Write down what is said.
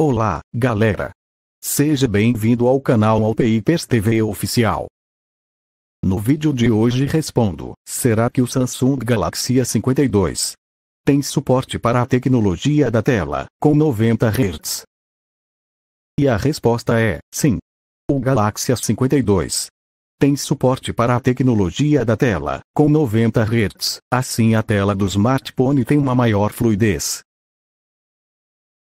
Olá, galera! Seja bem-vindo ao canal Alpipers TV Oficial. No vídeo de hoje respondo, será que o Samsung Galaxy A52 tem suporte para a tecnologia da tela, com 90 Hz? E a resposta é, sim. O Galaxy A52 tem suporte para a tecnologia da tela, com 90 Hz, assim a tela do smartphone tem uma maior fluidez,